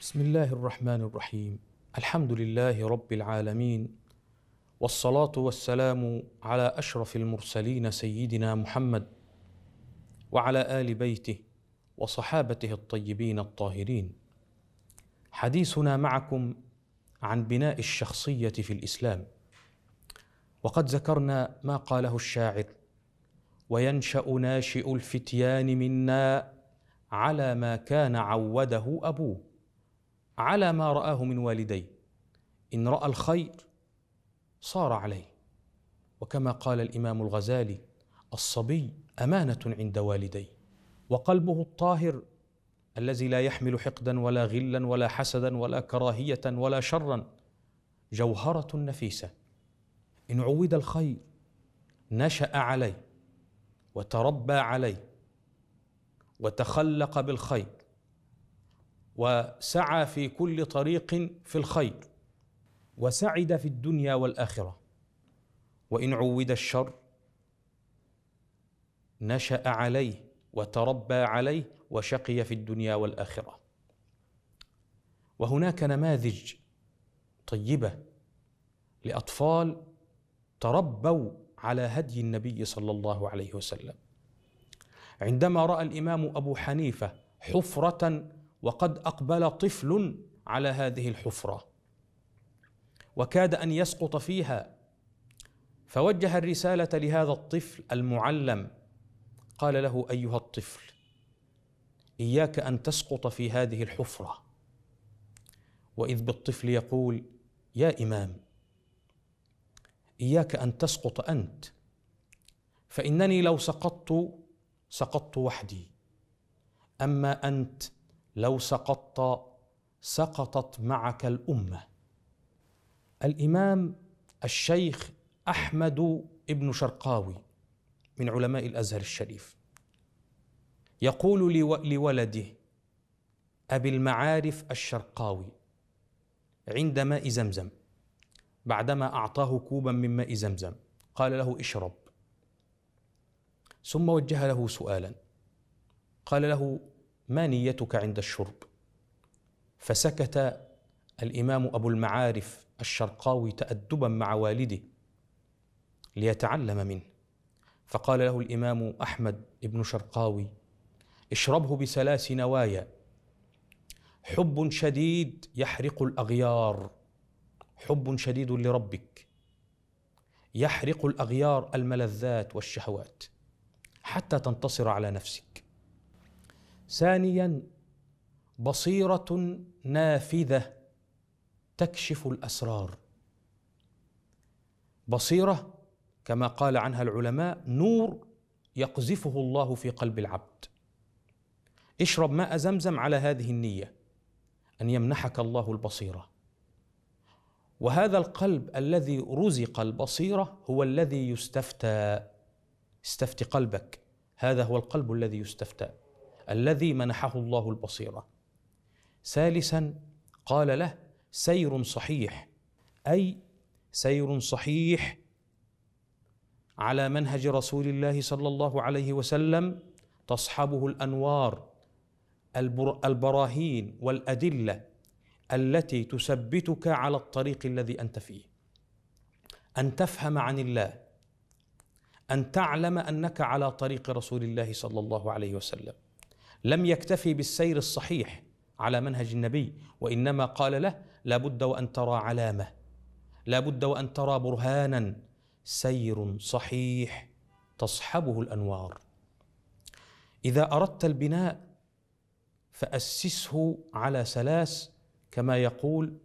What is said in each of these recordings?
بسم الله الرحمن الرحيم الحمد لله رب العالمين والصلاه والسلام على اشرف المرسلين سيدنا محمد وعلى ال بيته وصحابته الطيبين الطاهرين حديثنا معكم عن بناء الشخصيه في الاسلام وقد ذكرنا ما قاله الشاعر وينشا ناشئ الفتيان منا على ما كان عوده ابوه على ما رآه من والديه إن رأى الخير صار عليه وكما قال الإمام الغزالي الصبي أمانة عند والديه وقلبه الطاهر الذي لا يحمل حقدا ولا غلا ولا حسدا ولا كراهية ولا شرا جوهرة نفيسة إن عود الخير نشأ عليه وتربى عليه وتخلق بالخير وسعى في كل طريق في الخير وسعد في الدنيا والاخره وان عود الشر نشا عليه وتربى عليه وشقي في الدنيا والاخره وهناك نماذج طيبه لاطفال تربوا على هدي النبي صلى الله عليه وسلم عندما راى الامام ابو حنيفه حفره وقد اقبل طفل على هذه الحفره وكاد ان يسقط فيها فوجه الرساله لهذا الطفل المعلم قال له ايها الطفل اياك ان تسقط في هذه الحفره واذ بالطفل يقول يا امام اياك ان تسقط انت فانني لو سقطت سقطت وحدي اما انت لو سقطت سقطت معك الامه الامام الشيخ احمد ابن شرقاوي من علماء الازهر الشريف يقول لولده ابي المعارف الشرقاوي عند ماء زمزم بعدما اعطاه كوبا من ماء زمزم قال له اشرب ثم وجه له سؤالا قال له ما نيتك عند الشرب فسكت الامام ابو المعارف الشرقاوي تادبا مع والده ليتعلم منه فقال له الامام احمد ابن شرقاوي اشربه بثلاث نوايا حب شديد يحرق الاغيار حب شديد لربك يحرق الاغيار الملذات والشهوات حتى تنتصر على نفسك ثانيا بصيره نافذه تكشف الاسرار بصيره كما قال عنها العلماء نور يقذفه الله في قلب العبد اشرب ماء زمزم على هذه النيه ان يمنحك الله البصيره وهذا القلب الذي رزق البصيره هو الذي يستفتى استفت قلبك هذا هو القلب الذي يستفتى الذي منحه الله البصيره ثالثا قال له سير صحيح اي سير صحيح على منهج رسول الله صلى الله عليه وسلم تصحبه الانوار البراهين والادله التي تثبتك على الطريق الذي انت فيه ان تفهم عن الله ان تعلم انك على طريق رسول الله صلى الله عليه وسلم لم يكتفي بالسير الصحيح على منهج النبي وانما قال له لابد وان ترى علامه لابد وان ترى برهانا سير صحيح تصحبه الانوار اذا اردت البناء فاسسه على سلاس كما يقول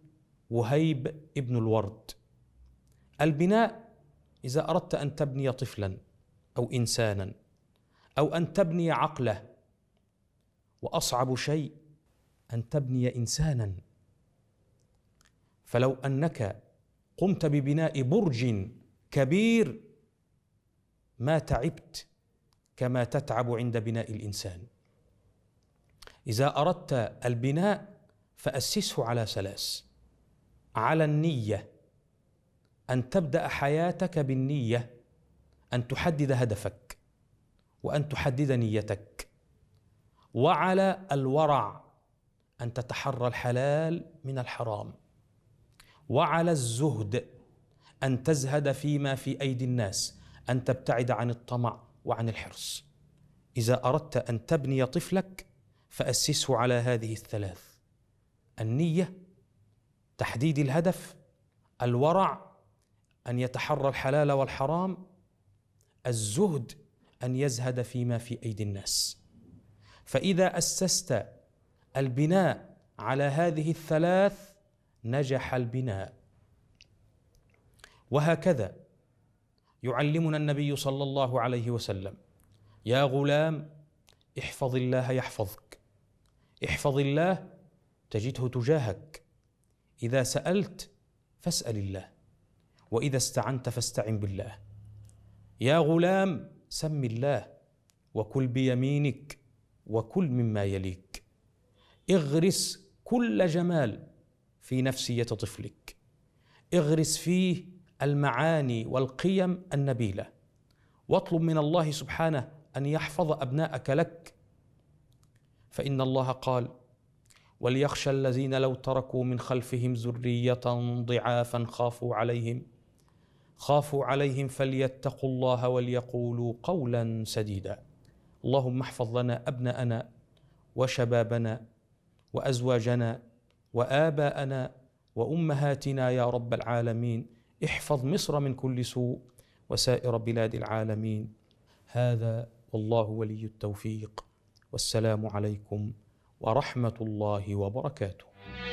وهيب ابن الورد البناء اذا اردت ان تبني طفلا او انسانا او ان تبني عقله واصعب شيء ان تبني انسانا فلو انك قمت ببناء برج كبير ما تعبت كما تتعب عند بناء الانسان اذا اردت البناء فاسسه على ثلاث على النيه ان تبدا حياتك بالنيه ان تحدد هدفك وان تحدد نيتك وعلى الورع ان تتحرى الحلال من الحرام وعلى الزهد ان تزهد فيما في ايدي الناس ان تبتعد عن الطمع وعن الحرص اذا اردت ان تبني طفلك فاسسه على هذه الثلاث النيه تحديد الهدف الورع ان يتحرى الحلال والحرام الزهد ان يزهد فيما في ايدي الناس فإذا أسست البناء على هذه الثلاث نجح البناء وهكذا يعلمنا النبي صلى الله عليه وسلم يا غلام احفظ الله يحفظك احفظ الله تجده تجاهك اذا سالت فاسال الله واذا استعنت فاستعن بالله يا غلام سم الله وكل بيمينك وكل مما يليك اغرس كل جمال في نفسيه طفلك اغرس فيه المعاني والقيم النبيله واطلب من الله سبحانه ان يحفظ ابناءك لك فان الله قال وليخشى الذين لو تركوا من خلفهم ذريه ضعافا خافوا عليهم خافوا عليهم فليتقوا الله وليقولوا قولا سديدا اللهم احفظ لنا ابناءنا وشبابنا وازواجنا واباءنا وامهاتنا يا رب العالمين احفظ مصر من كل سوء وسائر بلاد العالمين هذا والله ولي التوفيق والسلام عليكم ورحمه الله وبركاته